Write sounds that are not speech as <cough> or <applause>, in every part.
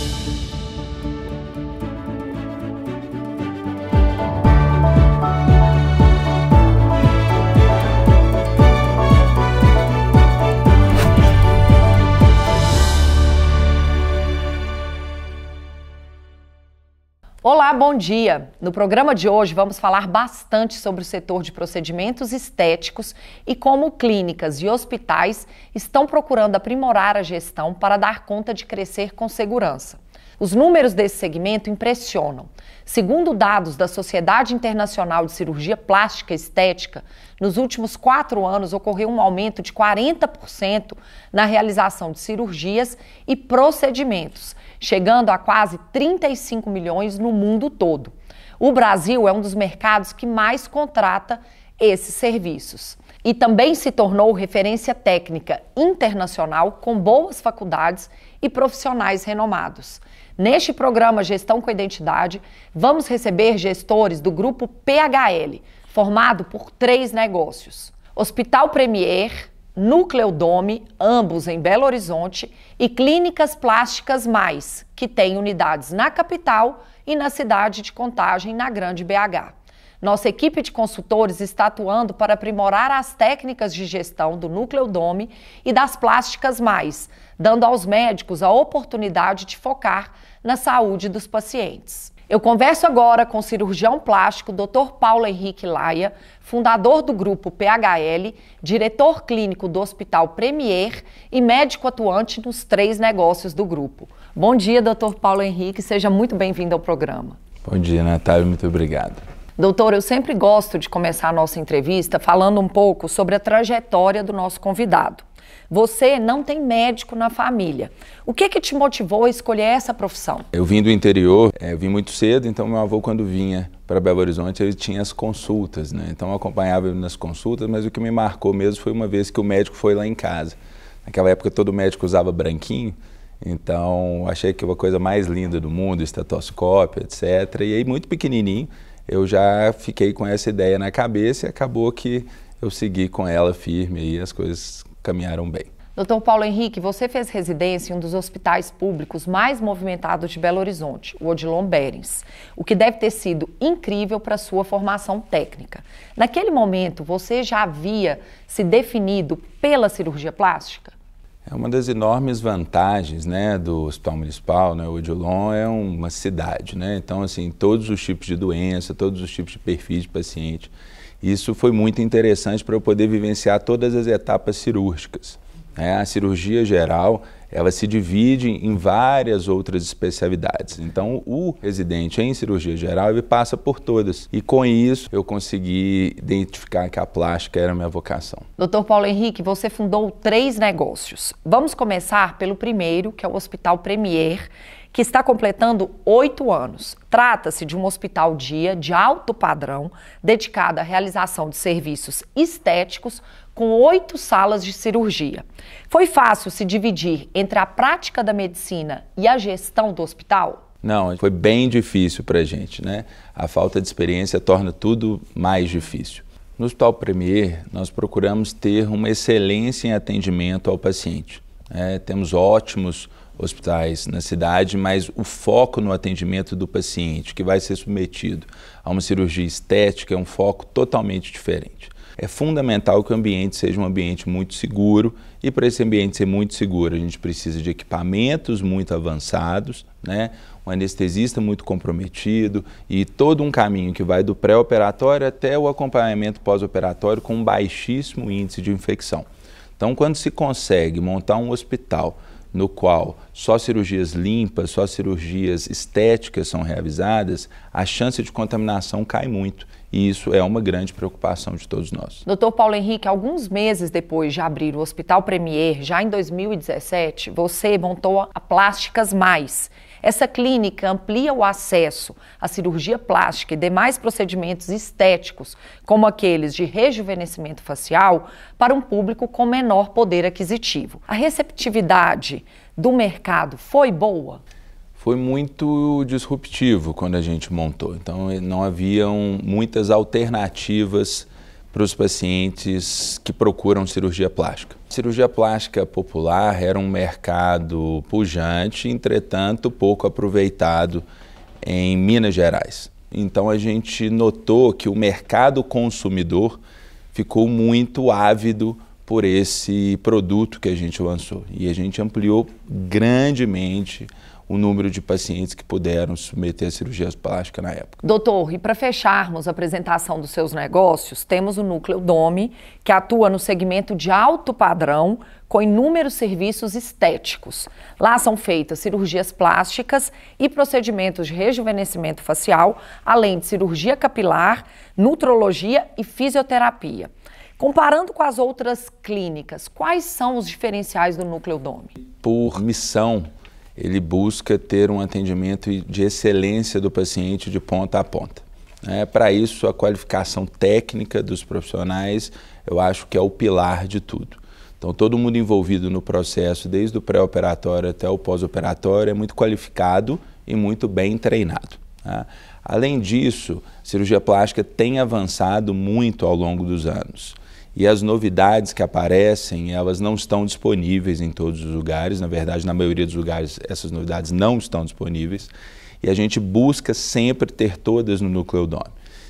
thank you Olá, bom dia! No programa de hoje vamos falar bastante sobre o setor de procedimentos estéticos e como clínicas e hospitais estão procurando aprimorar a gestão para dar conta de crescer com segurança. Os números desse segmento impressionam. Segundo dados da Sociedade Internacional de Cirurgia Plástica Estética, nos últimos quatro anos ocorreu um aumento de 40% na realização de cirurgias e procedimentos chegando a quase 35 milhões no mundo todo. O Brasil é um dos mercados que mais contrata esses serviços. E também se tornou referência técnica internacional com boas faculdades e profissionais renomados. Neste programa Gestão com Identidade, vamos receber gestores do grupo PHL, formado por três negócios: Hospital Premier, Núcleo Dome, ambos em Belo Horizonte, e Clínicas Plásticas Mais, que tem unidades na capital e na cidade de Contagem, na Grande BH. Nossa equipe de consultores está atuando para aprimorar as técnicas de gestão do Núcleo Dome e das Plásticas Mais, dando aos médicos a oportunidade de focar na saúde dos pacientes. Eu converso agora com o cirurgião plástico Dr. Paulo Henrique Laia, fundador do grupo PHL, diretor clínico do Hospital Premier e médico atuante nos três negócios do grupo. Bom dia, Dr. Paulo Henrique, seja muito bem-vindo ao programa. Bom dia, Natália, muito obrigado. Doutor, eu sempre gosto de começar a nossa entrevista falando um pouco sobre a trajetória do nosso convidado. Você não tem médico na família. O que que te motivou a escolher essa profissão? Eu vim do interior, é, eu vim muito cedo, então meu avô quando vinha para Belo Horizonte ele tinha as consultas, né? Então eu acompanhava ele nas consultas, mas o que me marcou mesmo foi uma vez que o médico foi lá em casa. Naquela época todo médico usava branquinho, então achei que uma coisa mais linda do mundo, estetoscópio, etc. E aí muito pequenininho eu já fiquei com essa ideia na cabeça e acabou que eu segui com ela firme e as coisas caminharam bem. Doutor Paulo Henrique, você fez residência em um dos hospitais públicos mais movimentados de Belo Horizonte, o Odilon Berens, o que deve ter sido incrível para sua formação técnica. Naquele momento, você já havia se definido pela cirurgia plástica? É uma das enormes vantagens né, do Hospital Municipal, né, o Odilon é uma cidade, né? então assim, todos os tipos de doença, todos os tipos de perfis de paciente, isso foi muito interessante para eu poder vivenciar todas as etapas cirúrgicas. Né? A cirurgia geral, ela se divide em várias outras especialidades. Então, o residente em cirurgia geral, ele passa por todas. E com isso, eu consegui identificar que a plástica era a minha vocação. Doutor Paulo Henrique, você fundou três negócios. Vamos começar pelo primeiro, que é o Hospital Premier, que está completando oito anos. Trata-se de um hospital dia de alto padrão, dedicado à realização de serviços estéticos, com oito salas de cirurgia. Foi fácil se dividir entre a prática da medicina e a gestão do hospital? Não, foi bem difícil para a gente, né? A falta de experiência torna tudo mais difícil. No Hospital Premier, nós procuramos ter uma excelência em atendimento ao paciente. É, temos ótimos hospitais na cidade, mas o foco no atendimento do paciente que vai ser submetido a uma cirurgia estética é um foco totalmente diferente. É fundamental que o ambiente seja um ambiente muito seguro e para esse ambiente ser muito seguro a gente precisa de equipamentos muito avançados, né? um anestesista muito comprometido e todo um caminho que vai do pré-operatório até o acompanhamento pós-operatório com um baixíssimo índice de infecção. Então, quando se consegue montar um hospital no qual só cirurgias limpas, só cirurgias estéticas são realizadas, a chance de contaminação cai muito. E isso é uma grande preocupação de todos nós. Doutor Paulo Henrique, alguns meses depois de abrir o Hospital Premier, já em 2017, você montou a Plásticas Mais essa clínica amplia o acesso à cirurgia plástica e demais procedimentos estéticos, como aqueles de rejuvenescimento facial, para um público com menor poder aquisitivo. A receptividade do mercado foi boa? foi muito disruptivo quando a gente montou. Então, não haviam muitas alternativas para os pacientes que procuram cirurgia plástica. cirurgia plástica popular era um mercado pujante, entretanto pouco aproveitado em Minas Gerais. Então a gente notou que o mercado consumidor ficou muito ávido por esse produto que a gente lançou e a gente ampliou grandemente o número de pacientes que puderam submeter a cirurgias plásticas na época. Doutor, e para fecharmos a apresentação dos seus negócios, temos o Núcleo Domi, que atua no segmento de alto padrão com inúmeros serviços estéticos. Lá são feitas cirurgias plásticas e procedimentos de rejuvenescimento facial, além de cirurgia capilar, nutrologia e fisioterapia. Comparando com as outras clínicas, quais são os diferenciais do Núcleo Dome? Por missão, ele busca ter um atendimento de excelência do paciente de ponta a ponta. É, Para isso, a qualificação técnica dos profissionais, eu acho que é o pilar de tudo. Então, todo mundo envolvido no processo, desde o pré-operatório até o pós-operatório, é muito qualificado e muito bem treinado. Tá? Além disso, a cirurgia plástica tem avançado muito ao longo dos anos e as novidades que aparecem, elas não estão disponíveis em todos os lugares, na verdade, na maioria dos lugares essas novidades não estão disponíveis, e a gente busca sempre ter todas no núcleo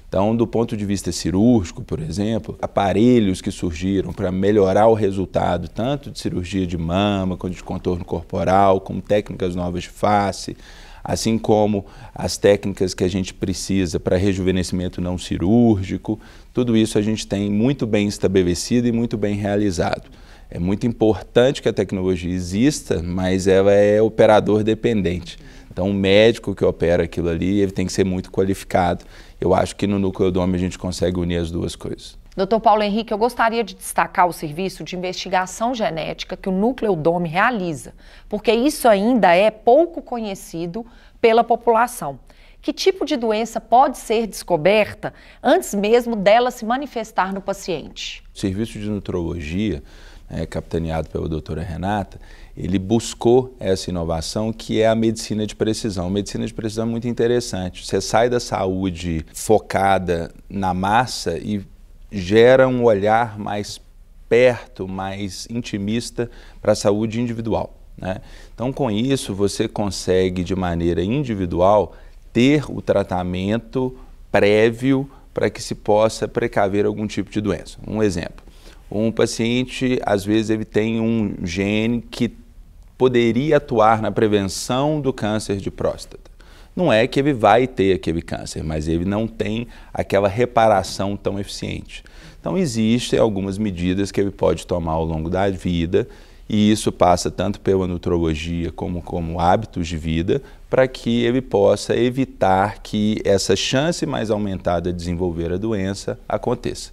Então, do ponto de vista cirúrgico, por exemplo, aparelhos que surgiram para melhorar o resultado, tanto de cirurgia de mama, quanto de contorno corporal, como técnicas novas de face, assim como as técnicas que a gente precisa para rejuvenescimento não cirúrgico, tudo isso a gente tem muito bem estabelecido e muito bem realizado. É muito importante que a tecnologia exista, mas ela é operador dependente. Então, o médico que opera aquilo ali, ele tem que ser muito qualificado. Eu acho que no núcleo do homem a gente consegue unir as duas coisas. Dr. Paulo Henrique, eu gostaria de destacar o serviço de investigação genética que o Núcleo Dome realiza, porque isso ainda é pouco conhecido pela população. Que tipo de doença pode ser descoberta antes mesmo dela se manifestar no paciente? O serviço de nutrologia, né, capitaneado pela doutora Renata, ele buscou essa inovação que é a medicina de precisão. A medicina de precisão é muito interessante. Você sai da saúde focada na massa e gera um olhar mais perto, mais intimista para a saúde individual. Né? Então, com isso, você consegue, de maneira individual, ter o tratamento prévio para que se possa precaver algum tipo de doença. Um exemplo: um paciente, às vezes, ele tem um gene que poderia atuar na prevenção do câncer de próstata. Não é que ele vai ter aquele câncer, mas ele não tem aquela reparação tão eficiente. Então, existem algumas medidas que ele pode tomar ao longo da vida, e isso passa tanto pela nutrologia como como hábitos de vida, para que ele possa evitar que essa chance mais aumentada de desenvolver a doença aconteça.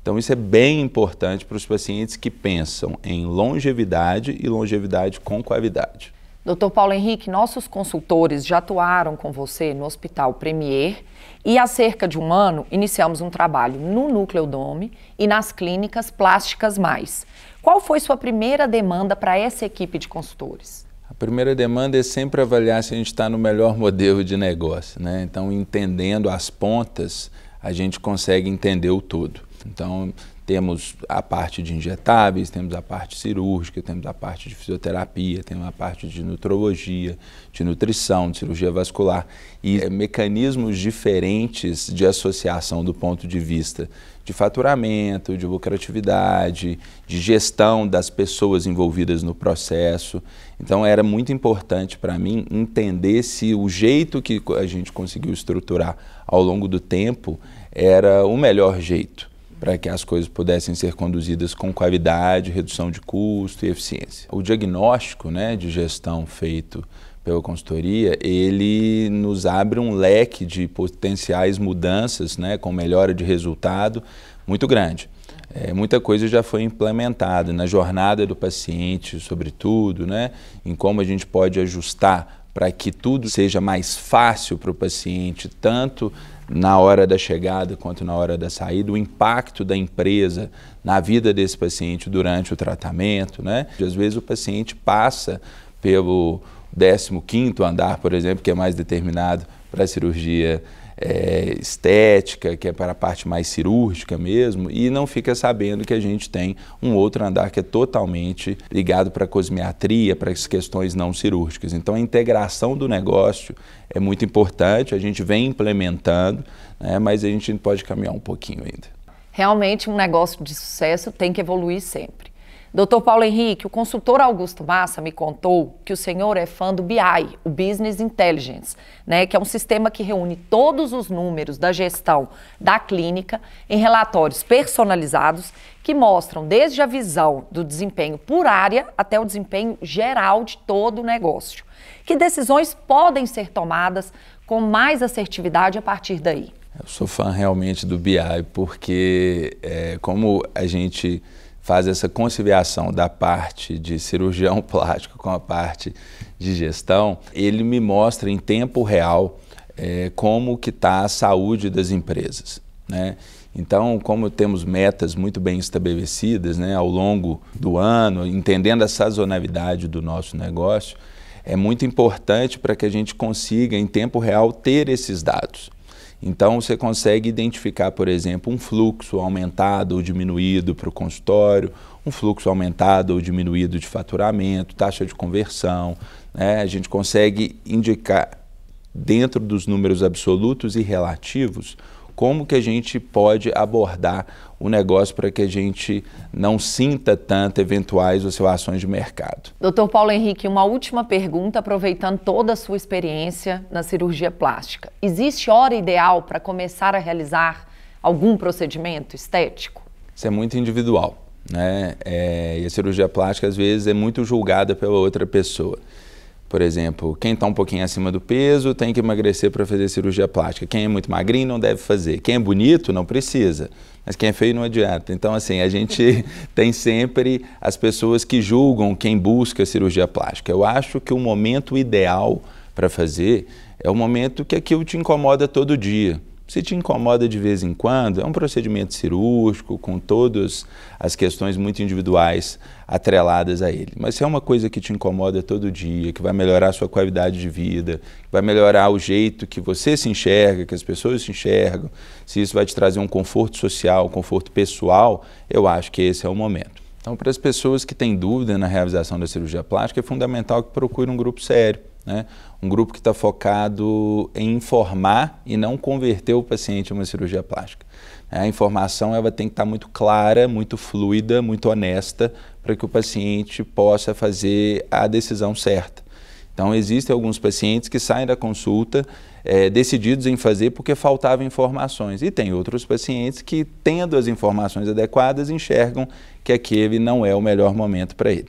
Então, isso é bem importante para os pacientes que pensam em longevidade e longevidade com qualidade. Doutor Paulo Henrique, nossos consultores já atuaram com você no Hospital Premier e há cerca de um ano iniciamos um trabalho no Núcleo Dome e nas clínicas Plásticas Mais. Qual foi sua primeira demanda para essa equipe de consultores? A primeira demanda é sempre avaliar se a gente está no melhor modelo de negócio. Né? Então, entendendo as pontas, a gente consegue entender o todo. Então, temos a parte de injetáveis, temos a parte cirúrgica, temos a parte de fisioterapia, temos a parte de nutrologia, de nutrição, de cirurgia vascular e é, mecanismos diferentes de associação do ponto de vista de faturamento, de lucratividade, de gestão das pessoas envolvidas no processo. Então era muito importante para mim entender se o jeito que a gente conseguiu estruturar ao longo do tempo era o melhor jeito para que as coisas pudessem ser conduzidas com qualidade, redução de custo e eficiência. O diagnóstico né, de gestão feito pela consultoria, ele nos abre um leque de potenciais mudanças, né, com melhora de resultado muito grande. É, muita coisa já foi implementada na jornada do paciente, sobretudo, né, em como a gente pode ajustar para que tudo seja mais fácil para o paciente, tanto na hora da chegada quanto na hora da saída, o impacto da empresa na vida desse paciente durante o tratamento. Né? Às vezes o paciente passa pelo 15 quinto andar, por exemplo, que é mais determinado para a cirurgia é, estética, que é para a parte mais cirúrgica mesmo, e não fica sabendo que a gente tem um outro andar que é totalmente ligado para a cosmiatria, para as questões não cirúrgicas. Então a integração do negócio é muito importante, a gente vem implementando, né, mas a gente pode caminhar um pouquinho ainda. Realmente, um negócio de sucesso tem que evoluir sempre. Doutor Paulo Henrique, o consultor Augusto Massa me contou que o senhor é fã do BI, o Business Intelligence, né, que é um sistema que reúne todos os números da gestão da clínica em relatórios personalizados que mostram desde a visão do desempenho por área até o desempenho geral de todo o negócio. Que decisões podem ser tomadas com mais assertividade a partir daí? Eu sou fã realmente do BI porque é, como a gente faz essa conciliação da parte de cirurgião <laughs> plástico com a parte de gestão, ele me mostra em tempo real é, como que está a saúde das empresas. Né? Então, como temos metas muito bem estabelecidas né, ao longo do ano, entendendo a sazonalidade do nosso negócio, é muito importante para que a gente consiga, em tempo real, ter esses dados. Então, você consegue identificar, por exemplo, um fluxo aumentado ou diminuído para o consultório, um fluxo aumentado ou diminuído de faturamento, taxa de conversão. Né? A gente consegue indicar, dentro dos números absolutos e relativos, como que a gente pode abordar o negócio para que a gente não sinta tanto eventuais oscilações de mercado. Doutor Paulo Henrique, uma última pergunta, aproveitando toda a sua experiência na cirurgia plástica. Existe hora ideal para começar a realizar algum procedimento estético? Isso é muito individual, né? É, e a cirurgia plástica, às vezes, é muito julgada pela outra pessoa. Por exemplo, quem está um pouquinho acima do peso tem que emagrecer para fazer cirurgia plástica. Quem é muito magrinho não deve fazer. Quem é bonito não precisa. Mas quem é feio não adianta. Então, assim, a gente <laughs> tem sempre as pessoas que julgam quem busca cirurgia plástica. Eu acho que o momento ideal para fazer é o momento que aquilo te incomoda todo dia. Se te incomoda de vez em quando, é um procedimento cirúrgico, com todas as questões muito individuais atreladas a ele. Mas se é uma coisa que te incomoda todo dia, que vai melhorar a sua qualidade de vida, que vai melhorar o jeito que você se enxerga, que as pessoas se enxergam, se isso vai te trazer um conforto social, um conforto pessoal, eu acho que esse é o momento. Então, para as pessoas que têm dúvida na realização da cirurgia plástica, é fundamental que procurem um grupo sério né? Um grupo que está focado em informar e não converter o paciente em uma cirurgia plástica. A informação ela tem que estar tá muito clara, muito fluida, muito honesta, para que o paciente possa fazer a decisão certa. Então, existem alguns pacientes que saem da consulta é, decididos em fazer porque faltavam informações. E tem outros pacientes que, tendo as informações adequadas, enxergam que aquele não é o melhor momento para ele.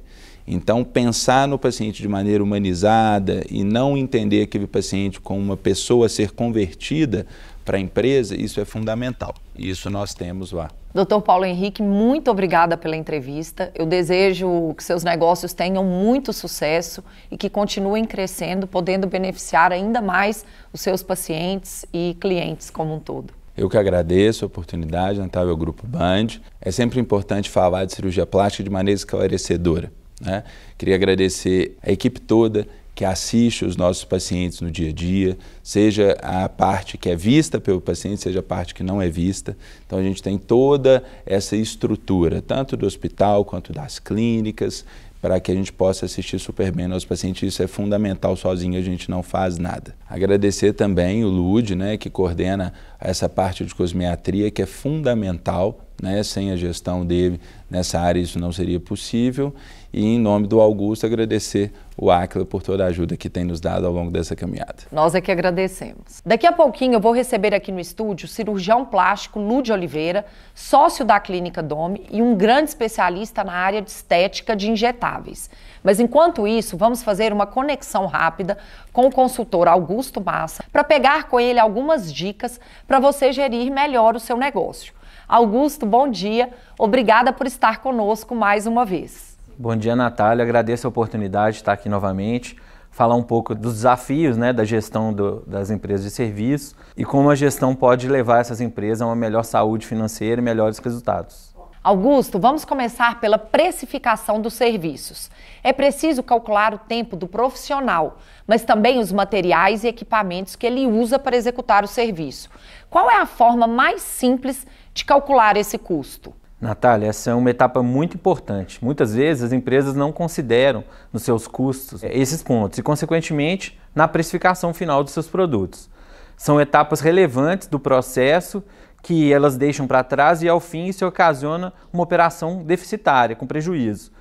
Então, pensar no paciente de maneira humanizada e não entender aquele paciente como uma pessoa a ser convertida para a empresa, isso é fundamental. E isso nós temos lá. Doutor Paulo Henrique, muito obrigada pela entrevista. Eu desejo que seus negócios tenham muito sucesso e que continuem crescendo, podendo beneficiar ainda mais os seus pacientes e clientes como um todo. Eu que agradeço a oportunidade, Natália, o Grupo Band. É sempre importante falar de cirurgia plástica de maneira esclarecedora. Né? Queria agradecer a equipe toda que assiste os nossos pacientes no dia a dia, seja a parte que é vista pelo paciente, seja a parte que não é vista. Então a gente tem toda essa estrutura, tanto do hospital quanto das clínicas, para que a gente possa assistir super bem aos pacientes. Isso é fundamental, sozinho a gente não faz nada. Agradecer também o LUD, né, que coordena essa parte de cosmetria, que é fundamental né? Sem a gestão dele nessa área isso não seria possível. E em nome do Augusto, agradecer o Áquila por toda a ajuda que tem nos dado ao longo dessa caminhada. Nós é que agradecemos. Daqui a pouquinho eu vou receber aqui no estúdio o cirurgião plástico Nude Oliveira, sócio da Clínica Dome e um grande especialista na área de estética de injetáveis. Mas enquanto isso, vamos fazer uma conexão rápida com o consultor Augusto Massa para pegar com ele algumas dicas para você gerir melhor o seu negócio. Augusto, bom dia. Obrigada por estar conosco mais uma vez. Bom dia, Natália. Agradeço a oportunidade de estar aqui novamente, falar um pouco dos desafios né, da gestão do, das empresas de serviço e como a gestão pode levar essas empresas a uma melhor saúde financeira e melhores resultados. Augusto, vamos começar pela precificação dos serviços. É preciso calcular o tempo do profissional, mas também os materiais e equipamentos que ele usa para executar o serviço. Qual é a forma mais simples de calcular esse custo? Natália, essa é uma etapa muito importante. Muitas vezes as empresas não consideram nos seus custos eh, esses pontos e, consequentemente, na precificação final dos seus produtos. São etapas relevantes do processo que elas deixam para trás e, ao fim, isso ocasiona uma operação deficitária, com prejuízo.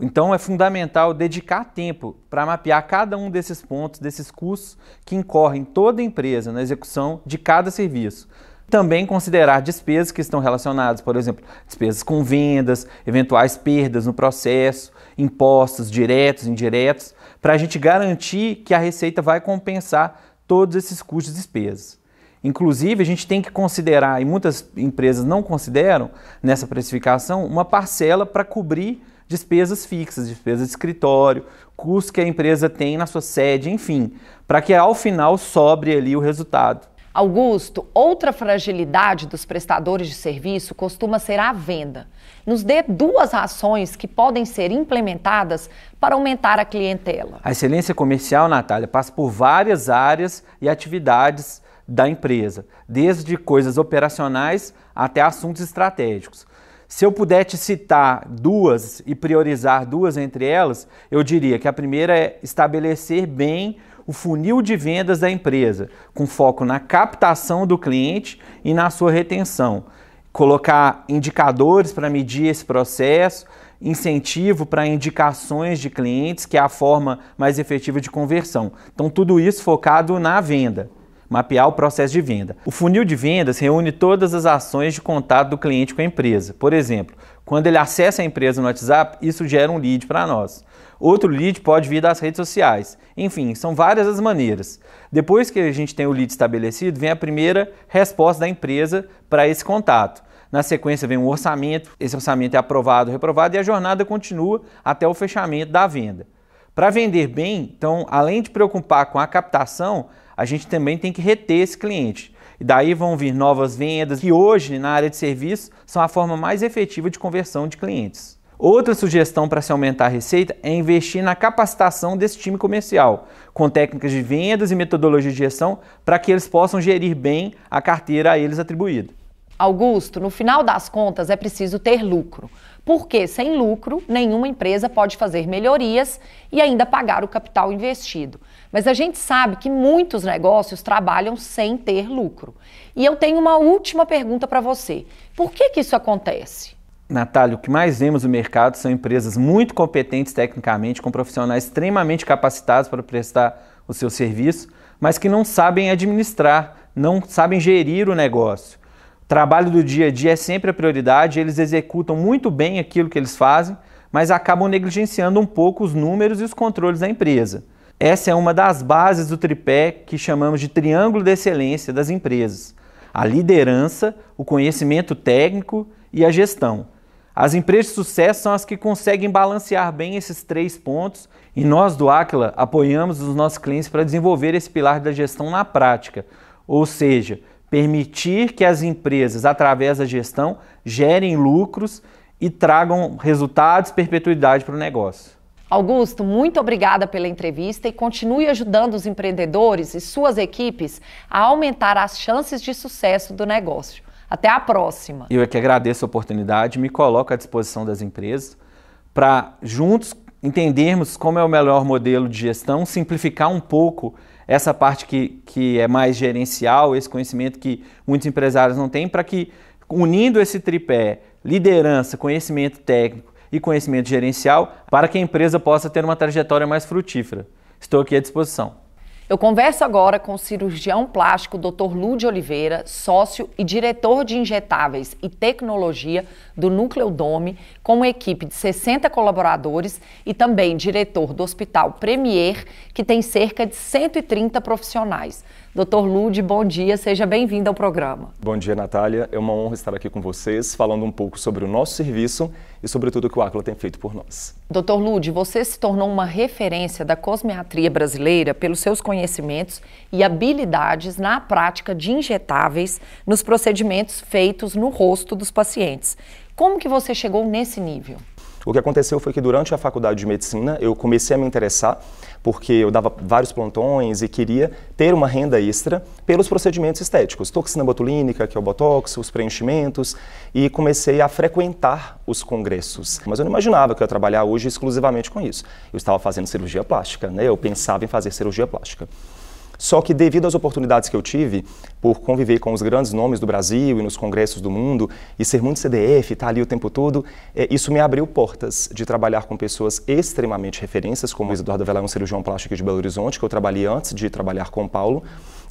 Então, é fundamental dedicar tempo para mapear cada um desses pontos, desses custos que incorrem toda a empresa na execução de cada serviço também considerar despesas que estão relacionadas, por exemplo, despesas com vendas, eventuais perdas no processo, impostos diretos, indiretos, para a gente garantir que a receita vai compensar todos esses custos e despesas. Inclusive, a gente tem que considerar, e muitas empresas não consideram nessa precificação, uma parcela para cobrir despesas fixas, despesas de escritório, custos que a empresa tem na sua sede, enfim, para que ao final sobre ali o resultado. Augusto, outra fragilidade dos prestadores de serviço costuma ser a venda. Nos dê duas ações que podem ser implementadas para aumentar a clientela. A excelência comercial, Natália, passa por várias áreas e atividades da empresa, desde coisas operacionais até assuntos estratégicos. Se eu puder te citar duas e priorizar duas entre elas, eu diria que a primeira é estabelecer bem o funil de vendas da empresa, com foco na captação do cliente e na sua retenção. Colocar indicadores para medir esse processo, incentivo para indicações de clientes, que é a forma mais efetiva de conversão. Então, tudo isso focado na venda mapear o processo de venda. O funil de vendas reúne todas as ações de contato do cliente com a empresa. Por exemplo, quando ele acessa a empresa no WhatsApp, isso gera um lead para nós. Outro lead pode vir das redes sociais. Enfim, são várias as maneiras. Depois que a gente tem o lead estabelecido, vem a primeira resposta da empresa para esse contato. Na sequência vem um orçamento, esse orçamento é aprovado, reprovado e a jornada continua até o fechamento da venda. Para vender bem, então, além de preocupar com a captação, a gente também tem que reter esse cliente. E daí vão vir novas vendas, que hoje, na área de serviço, são a forma mais efetiva de conversão de clientes. Outra sugestão para se aumentar a receita é investir na capacitação desse time comercial, com técnicas de vendas e metodologia de gestão, para que eles possam gerir bem a carteira a eles atribuída. Augusto, no final das contas é preciso ter lucro, porque sem lucro nenhuma empresa pode fazer melhorias e ainda pagar o capital investido. Mas a gente sabe que muitos negócios trabalham sem ter lucro. E eu tenho uma última pergunta para você. Por que, que isso acontece? Natália, o que mais vemos no mercado são empresas muito competentes tecnicamente, com profissionais extremamente capacitados para prestar o seu serviço, mas que não sabem administrar, não sabem gerir o negócio. O trabalho do dia a dia é sempre a prioridade, eles executam muito bem aquilo que eles fazem, mas acabam negligenciando um pouco os números e os controles da empresa. Essa é uma das bases do tripé que chamamos de triângulo de excelência das empresas: a liderança, o conhecimento técnico e a gestão. As empresas de sucesso são as que conseguem balancear bem esses três pontos e nós do Aquila apoiamos os nossos clientes para desenvolver esse pilar da gestão na prática, ou seja, permitir que as empresas, através da gestão, gerem lucros e tragam resultados, perpetuidade para o negócio. Augusto, muito obrigada pela entrevista e continue ajudando os empreendedores e suas equipes a aumentar as chances de sucesso do negócio. Até a próxima. Eu é que agradeço a oportunidade, me coloco à disposição das empresas para juntos entendermos como é o melhor modelo de gestão, simplificar um pouco essa parte que, que é mais gerencial, esse conhecimento que muitos empresários não têm, para que unindo esse tripé, liderança, conhecimento técnico e conhecimento gerencial para que a empresa possa ter uma trajetória mais frutífera. Estou aqui à disposição. Eu converso agora com o cirurgião plástico Dr. Lúcio Oliveira, sócio e diretor de injetáveis e tecnologia do Núcleo Dome, com uma equipe de 60 colaboradores e também diretor do Hospital Premier, que tem cerca de 130 profissionais. Doutor Lude, bom dia, seja bem-vindo ao programa. Bom dia, Natália. É uma honra estar aqui com vocês, falando um pouco sobre o nosso serviço e sobre tudo que o Acla tem feito por nós. Doutor Lude, você se tornou uma referência da cosmetria brasileira pelos seus conhecimentos e habilidades na prática de injetáveis nos procedimentos feitos no rosto dos pacientes. Como que você chegou nesse nível? O que aconteceu foi que durante a faculdade de medicina eu comecei a me interessar, porque eu dava vários plantões e queria ter uma renda extra pelos procedimentos estéticos, toxina botulínica, que é o botox, os preenchimentos, e comecei a frequentar os congressos. Mas eu não imaginava que eu ia trabalhar hoje exclusivamente com isso. Eu estava fazendo cirurgia plástica, né? Eu pensava em fazer cirurgia plástica. Só que devido às oportunidades que eu tive por conviver com os grandes nomes do Brasil e nos congressos do mundo e ser muito CDF, estar tá ali o tempo todo, é, isso me abriu portas de trabalhar com pessoas extremamente referências, como o Eduardo Vela, um cirurgião plástico de Belo Horizonte, que eu trabalhei antes de trabalhar com o Paulo,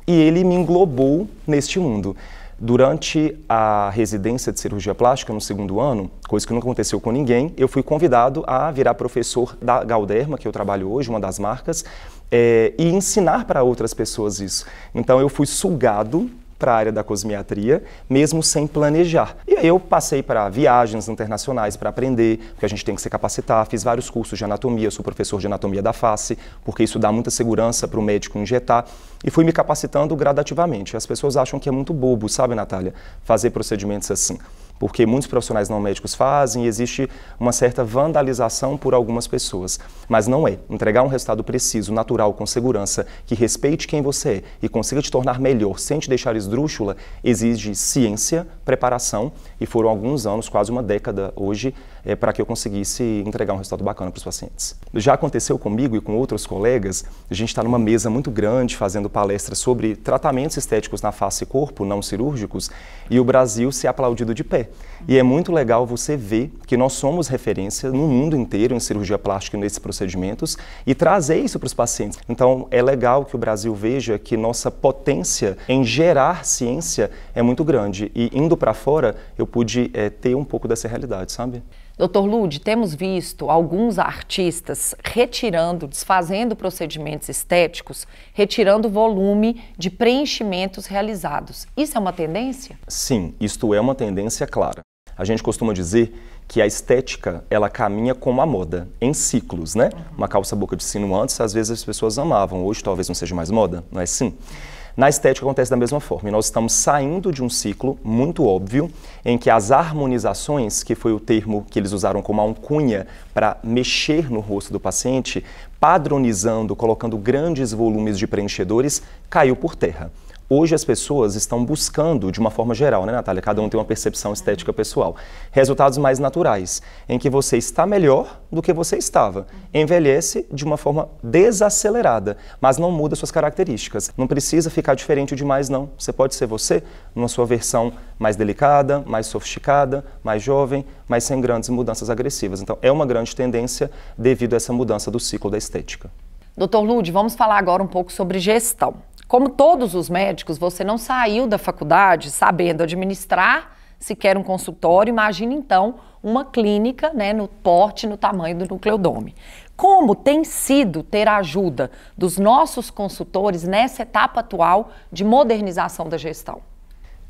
e ele me englobou neste mundo. Durante a residência de cirurgia plástica, no segundo ano, coisa que não aconteceu com ninguém, eu fui convidado a virar professor da Galderma, que eu trabalho hoje, uma das marcas, é, e ensinar para outras pessoas isso. Então eu fui sugado para a área da cosmiatria, mesmo sem planejar. E aí eu passei para viagens internacionais para aprender, porque a gente tem que se capacitar. Fiz vários cursos de anatomia, sou professor de anatomia da face, porque isso dá muita segurança para o médico injetar. E fui me capacitando gradativamente. As pessoas acham que é muito bobo, sabe, Natália, fazer procedimentos assim porque muitos profissionais não médicos fazem e existe uma certa vandalização por algumas pessoas. Mas não é. Entregar um resultado preciso, natural, com segurança, que respeite quem você é e consiga te tornar melhor sem te deixar esdrúxula, exige ciência, preparação e foram alguns anos, quase uma década hoje, é, para que eu conseguisse entregar um resultado bacana para os pacientes. Já aconteceu comigo e com outros colegas, a gente está numa mesa muito grande fazendo palestras sobre tratamentos estéticos na face e corpo, não cirúrgicos, e o Brasil se aplaudido de pé. E é muito legal você ver que nós somos referência no mundo inteiro em cirurgia plástica e nesses procedimentos e trazer isso para os pacientes. Então é legal que o Brasil veja que nossa potência em gerar ciência é muito grande e indo para fora eu pude é, ter um pouco dessa realidade, sabe? Doutor Lude, temos visto alguns artistas retirando, desfazendo procedimentos estéticos, retirando volume de preenchimentos realizados. Isso é uma tendência? Sim, isto é uma tendência clara. A gente costuma dizer que a estética ela caminha como a moda, em ciclos, né? Uhum. Uma calça boca de sino antes, às vezes as pessoas amavam, hoje talvez não seja mais moda, não é assim? Na estética acontece da mesma forma, e nós estamos saindo de um ciclo muito óbvio em que as harmonizações, que foi o termo que eles usaram como alcunha para mexer no rosto do paciente, padronizando, colocando grandes volumes de preenchedores, caiu por terra hoje as pessoas estão buscando, de uma forma geral, né, Natália? Cada um tem uma percepção estética pessoal. Resultados mais naturais, em que você está melhor do que você estava. Envelhece de uma forma desacelerada, mas não muda suas características. Não precisa ficar diferente demais, não. Você pode ser você numa sua versão mais delicada, mais sofisticada, mais jovem, mas sem grandes mudanças agressivas. Então, é uma grande tendência devido a essa mudança do ciclo da estética. Doutor Lude, vamos falar agora um pouco sobre gestão. Como todos os médicos, você não saiu da faculdade sabendo administrar sequer um consultório, imagina então uma clínica né, no porte, no tamanho do nucleodome. Como tem sido ter a ajuda dos nossos consultores nessa etapa atual de modernização da gestão?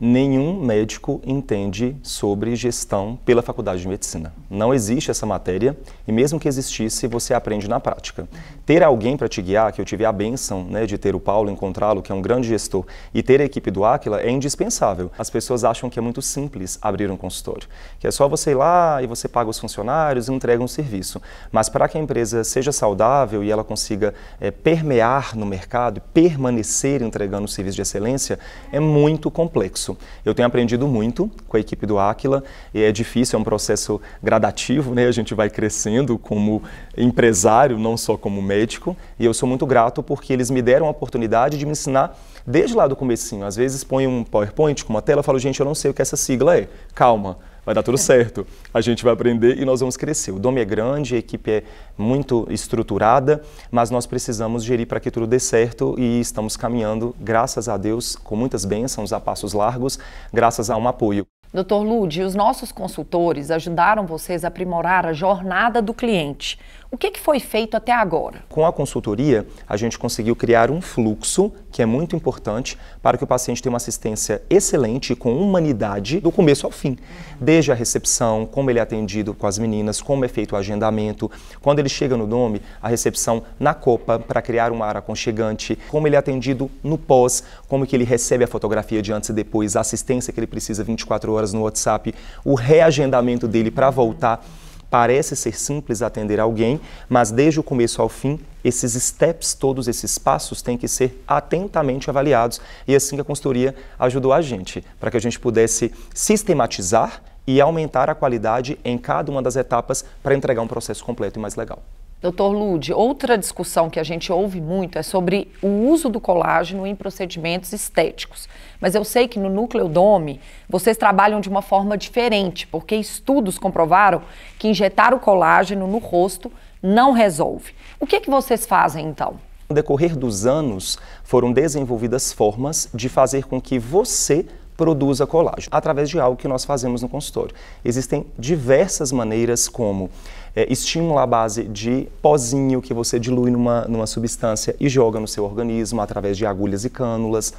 nenhum médico entende sobre gestão pela faculdade de medicina. Não existe essa matéria e mesmo que existisse, você aprende na prática. Ter alguém para te guiar, que eu tive a benção né, de ter o Paulo, encontrá-lo, que é um grande gestor, e ter a equipe do Áquila é indispensável. As pessoas acham que é muito simples abrir um consultório, que é só você ir lá e você paga os funcionários e entrega um serviço. Mas para que a empresa seja saudável e ela consiga é, permear no mercado, permanecer entregando serviço de excelência, é muito complexo isso. Eu tenho aprendido muito com a equipe do Aquila, e é difícil, é um processo gradativo, né? A gente vai crescendo como empresário, não só como médico, e eu sou muito grato porque eles me deram a oportunidade de me ensinar desde lá do comecinho. Às vezes põe um PowerPoint com uma tela, eu falo, gente, eu não sei o que essa sigla é. Calma, vai dar tudo é. certo. A gente vai aprender e nós vamos crescer. O dom é grande, a equipe é muito estruturada, mas nós precisamos gerir para que tudo dê certo e estamos caminhando, graças a Deus, com muitas bênçãos, a passos largos, graças a um apoio. Doutor Lude, os nossos consultores ajudaram vocês a aprimorar a jornada do cliente. O que, é que foi feito até agora? Com a consultoria, a gente conseguiu criar um fluxo que é muito importante para que o paciente tenha uma assistência excelente com humanidade do começo ao fim, desde a recepção, como ele é atendido com as meninas, como é feito o agendamento, quando ele chega no nome, a recepção na copa para criar um ar aconchegante, como ele é atendido no pós, como que ele recebe a fotografia de antes e depois, a assistência que ele precisa 24 horas no WhatsApp, o reagendamento dele para voltar Parece ser simples atender alguém, mas desde o começo ao fim, esses steps, todos esses passos, têm que ser atentamente avaliados. E é assim a consultoria ajudou a gente, para que a gente pudesse sistematizar e aumentar a qualidade em cada uma das etapas para entregar um processo completo e mais legal. Doutor Lude, outra discussão que a gente ouve muito é sobre o uso do colágeno em procedimentos estéticos. Mas eu sei que no Núcleo Dome vocês trabalham de uma forma diferente, porque estudos comprovaram que injetar o colágeno no rosto não resolve. O que, é que vocês fazem então? No decorrer dos anos, foram desenvolvidas formas de fazer com que você produza colágeno, através de algo que nós fazemos no consultório. Existem diversas maneiras como é, eh, estimula a base de pozinho que você dilui numa, numa substância e joga no seu organismo através de agulhas e cânulas.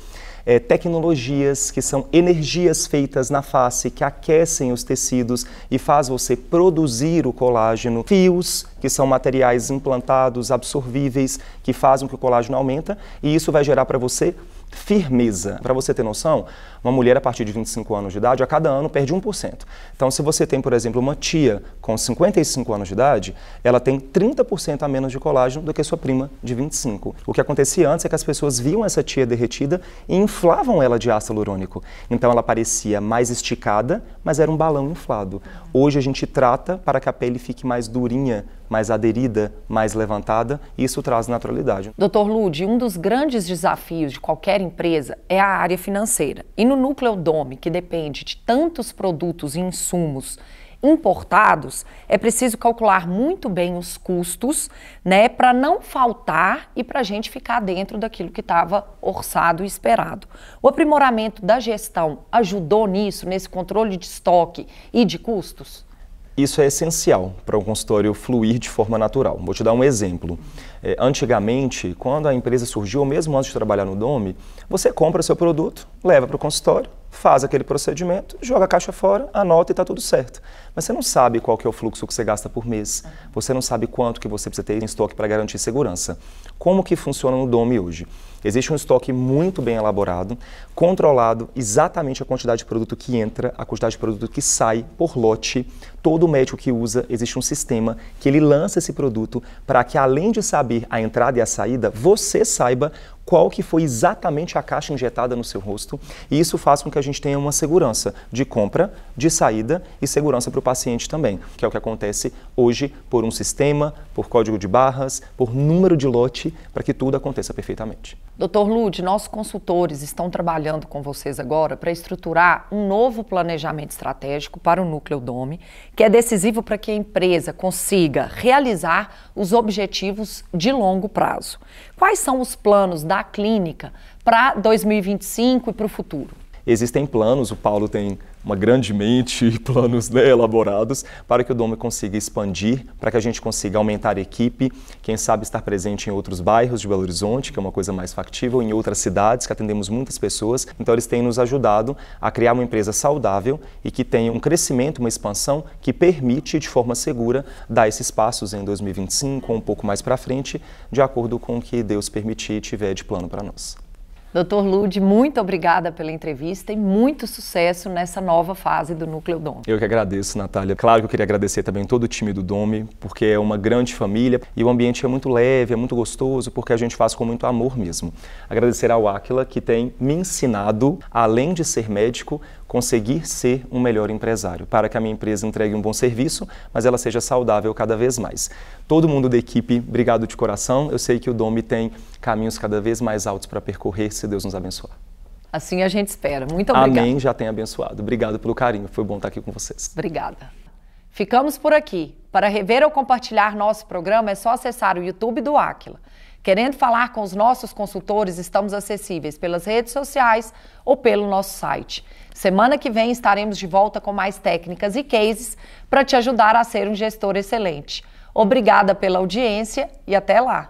É, tecnologias que são energias feitas na face que aquecem os tecidos e faz você produzir o colágeno, fios que são materiais implantados absorvíveis que fazem com que o colágeno aumenta e isso vai gerar para você firmeza. Para você ter noção, uma mulher a partir de 25 anos de idade, a cada ano perde 1%. Então, se você tem, por exemplo, uma tia com 55 anos de idade, ela tem 30% a menos de colágeno do que sua prima de 25. O que acontecia antes é que as pessoas viam essa tia derretida e inflavam ela de ácido hialurônico. Então, ela parecia mais esticada, mas era um balão inflado. Hoje a gente trata para que a pele fique mais durinha, mais aderida, mais levantada, e isso traz naturalidade. Doutor Lude, um dos grandes desafios de qualquer empresa é a área financeira. E no núcleo DOME, que depende de tantos produtos e insumos importados, é preciso calcular muito bem os custos, né, para não faltar e para a gente ficar dentro daquilo que estava orçado e esperado. O aprimoramento da gestão ajudou nisso, nesse controle de estoque e de custos? Isso é essencial para o consultório fluir de forma natural. Vou te dar um exemplo. É, antigamente, quando a empresa surgiu, ou mesmo antes de trabalhar no Dome, você compra seu produto, leva para o consultório, faz aquele procedimento, joga a caixa fora, anota e está tudo certo. Mas você não sabe qual que é o fluxo que você gasta por mês, você não sabe quanto que você precisa ter em estoque para garantir segurança. Como que funciona no Dome hoje? Existe um estoque muito bem elaborado, controlado exatamente a quantidade de produto que entra, a quantidade de produto que sai por lote, todo médico que usa, existe um sistema que ele lança esse produto para que além de saber a entrada e a saída, você saiba qual que foi exatamente a caixa injetada no seu rosto e isso faz com que a gente tenha uma segurança de compra, de saída e segurança para o paciente também, que é o que acontece hoje por um sistema, por código de barras, por número de lote, para que tudo aconteça perfeitamente. Doutor Lude, nossos consultores estão trabalhando com vocês agora para estruturar um novo planejamento estratégico para o núcleo DOME que é decisivo para que a empresa consiga realizar os objetivos de longo prazo. Quais são os planos da clínica para 2025 e para o futuro? Existem planos, o Paulo tem uma grande mente e <laughs> planos né, elaborados para que o Dome consiga expandir, para que a gente consiga aumentar a equipe, quem sabe estar presente em outros bairros de Belo Horizonte, que é uma coisa mais factível, em outras cidades, que atendemos muitas pessoas. Então, eles têm nos ajudado a criar uma empresa saudável e que tenha um crescimento, uma expansão que permite, de forma segura, dar esses passos em 2025 ou um pouco mais para frente, de acordo com o que Deus permitir e tiver de plano para nós. Doutor Lude, muito obrigada pela entrevista e muito sucesso nessa nova fase do Núcleo Dom. Eu que agradeço, Natália. Claro que eu queria agradecer também todo o time do Dome, porque é uma grande família e o ambiente é muito leve, é muito gostoso, porque a gente faz com muito amor mesmo. Agradecer ao Áquila, que tem me ensinado, além de ser médico, conseguir ser um melhor empresário, para que a minha empresa entregue um bom serviço, mas ela seja saudável cada vez mais. Todo mundo da equipe, obrigado de coração. Eu sei que o Domi tem caminhos cada vez mais altos para percorrer, se Deus nos abençoar. Assim a gente espera. Muito obrigada. Amém, já tem abençoado. Obrigado pelo carinho. Foi bom estar aqui com vocês. Obrigada. Ficamos por aqui. Para rever ou compartilhar nosso programa, é só acessar o YouTube do Áquila. Querendo falar com os nossos consultores, estamos acessíveis pelas redes sociais ou pelo nosso site. Semana que vem estaremos de volta com mais técnicas e cases para te ajudar a ser um gestor excelente. Obrigada pela audiência e até lá!